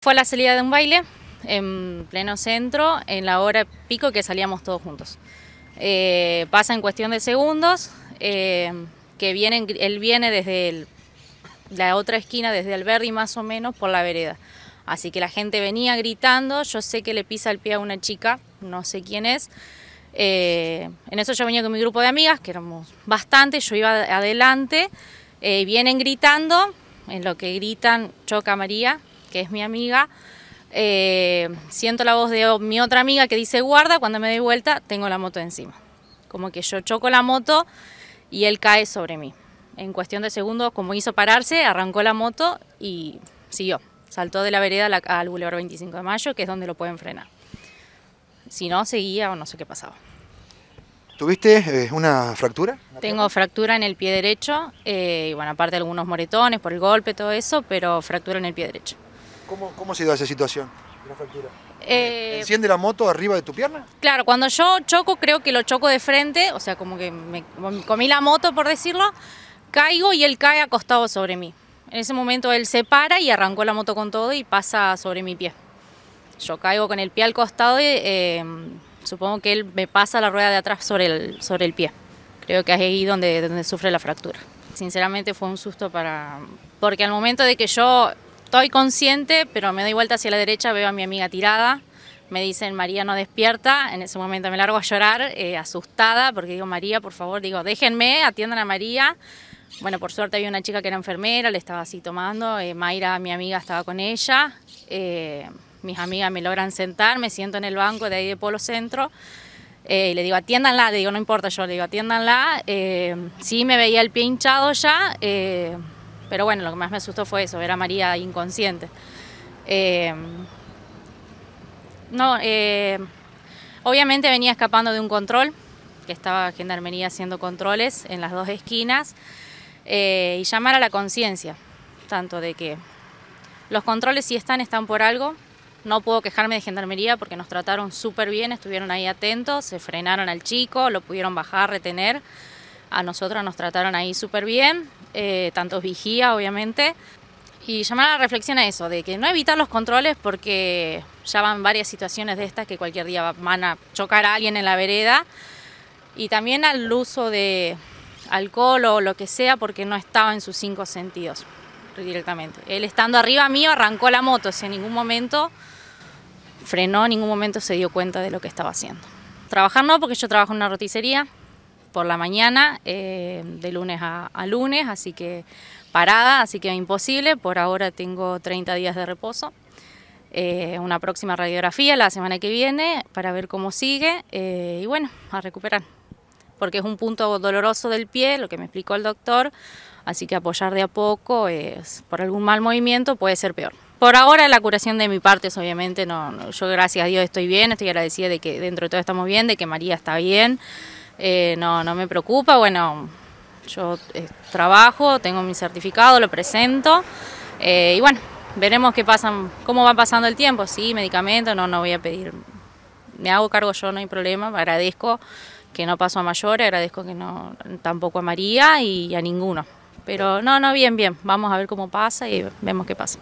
Fue la salida de un baile en pleno centro, en la hora pico que salíamos todos juntos. Eh, pasa en cuestión de segundos, eh, que él viene desde la otra esquina, desde Alberti más o menos, por la vereda. Así que la gente venía gritando, yo sé que le pisa el pie a una chica, no sé quién es. Eh, en eso yo venía con mi grupo de amigas, que éramos bastante, yo iba adelante, vienen gritando, en lo que gritan choca María, que es mi amiga, eh, siento la voz de mi otra amiga que dice guarda, cuando me doy vuelta tengo la moto encima. Como que yo choco la moto y él cae sobre mí. En cuestión de segundos, como hizo pararse, arrancó la moto y siguió. Saltó de la vereda al Boulevard 25 de Mayo, que es donde lo pueden frenar. Si no, seguía o no sé qué pasaba. ¿Tuviste eh, una fractura? Tengo fractura en el pie derecho, eh, y bueno, aparte algunos moretones por el golpe, todo eso, pero fractura en el pie derecho. ¿Cómo, cómo se dio esa situación? La fractura. Eh, ¿Enciende la moto arriba de tu pierna? Claro, cuando yo choco, creo que lo choco de frente, o sea, como que me, comí la moto, por decirlo, caigo y él cae acostado sobre mí. En ese momento él se para y arrancó la moto con todo y pasa sobre mi pie. Yo caigo con el pie al costado y eh, supongo que él me pasa la rueda de atrás sobre el, sobre el pie. Creo que es ahí donde, donde sufre la fractura. Sinceramente fue un susto para... Porque al momento de que yo Estoy consciente, pero me doy vuelta hacia la derecha, veo a mi amiga tirada. Me dicen, María no despierta. En ese momento me largo a llorar, eh, asustada, porque digo, María, por favor, digo, déjenme, atiendan a María. Bueno, por suerte había una chica que era enfermera, le estaba así tomando. Eh, Mayra, mi amiga, estaba con ella. Eh, mis amigas me logran sentar, me siento en el banco de ahí de Polo Centro. le digo, atiéndanla, le digo, no importa, yo le digo, atiéndanla. sí, me veía el pie hinchado ya pero bueno, lo que más me asustó fue eso, ver a María inconsciente. Eh, no, eh, obviamente venía escapando de un control, que estaba Gendarmería haciendo controles en las dos esquinas, eh, y llamar a la conciencia, tanto de que los controles si están, están por algo. No puedo quejarme de Gendarmería porque nos trataron súper bien, estuvieron ahí atentos, se frenaron al chico, lo pudieron bajar, retener. A nosotros nos trataron ahí súper bien, eh, tantos vigía, obviamente. Y llamar a la reflexión a eso, de que no evitar los controles porque ya van varias situaciones de estas que cualquier día van a chocar a alguien en la vereda. Y también al uso de alcohol o lo que sea porque no estaba en sus cinco sentidos directamente. Él estando arriba mío arrancó la moto, sin en ningún momento frenó, en ningún momento se dio cuenta de lo que estaba haciendo. Trabajar no, porque yo trabajo en una roticería, por la mañana, eh, de lunes a, lunes, así que parada, así que imposible. Por ahora tengo 30 días de reposo. Eh, una próxima radiografía la semana que viene para ver cómo sigue eh, y bueno, a recuperar. Porque es un punto doloroso del pie, lo que me explicó el doctor, así que apoyar de a poco, es, por algún mal movimiento puede ser peor. Por ahora la curación de mi parte es obviamente, no, yo gracias a Dios estoy bien, estoy agradecida de que dentro de todo estamos bien, de que María está bien, eh, no, no me preocupa, bueno, yo eh, trabajo, tengo mi certificado, lo presento eh, y bueno, veremos qué pasan, cómo va pasando el tiempo, sí, medicamento no, no voy a pedir, me hago cargo yo, no hay problema, agradezco que no paso a mayor, agradezco que no, tampoco a María y a ninguno. Pero no, no, bien, bien, vamos a ver cómo pasa y vemos qué pasa.